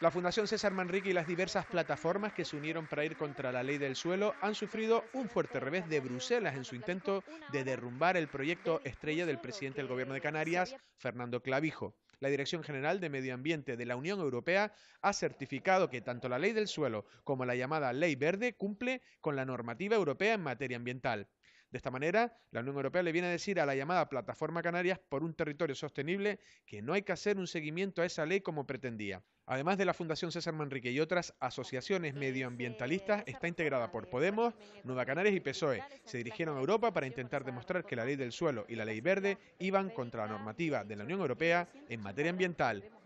La Fundación César Manrique y las diversas plataformas que se unieron para ir contra la ley del suelo han sufrido un fuerte revés de Bruselas en su intento de derrumbar el proyecto estrella del presidente del Gobierno de Canarias, Fernando Clavijo. La Dirección General de Medio Ambiente de la Unión Europea ha certificado que tanto la ley del suelo como la llamada ley verde cumple con la normativa europea en materia ambiental. De esta manera, la Unión Europea le viene a decir a la llamada Plataforma Canarias por un territorio sostenible que no hay que hacer un seguimiento a esa ley como pretendía. Además de la Fundación César Manrique y otras asociaciones medioambientalistas, está integrada por Podemos, Nueva Canarias y PSOE. Se dirigieron a Europa para intentar demostrar que la ley del suelo y la ley verde iban contra la normativa de la Unión Europea en materia ambiental.